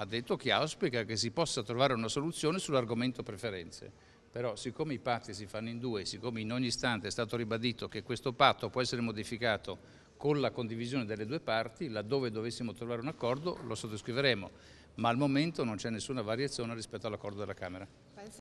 ha detto che auspica che si possa trovare una soluzione sull'argomento preferenze. Però siccome i patti si fanno in due, siccome in ogni istante è stato ribadito che questo patto può essere modificato con la condivisione delle due parti, laddove dovessimo trovare un accordo lo sottoscriveremo, ma al momento non c'è nessuna variazione rispetto all'accordo della Camera.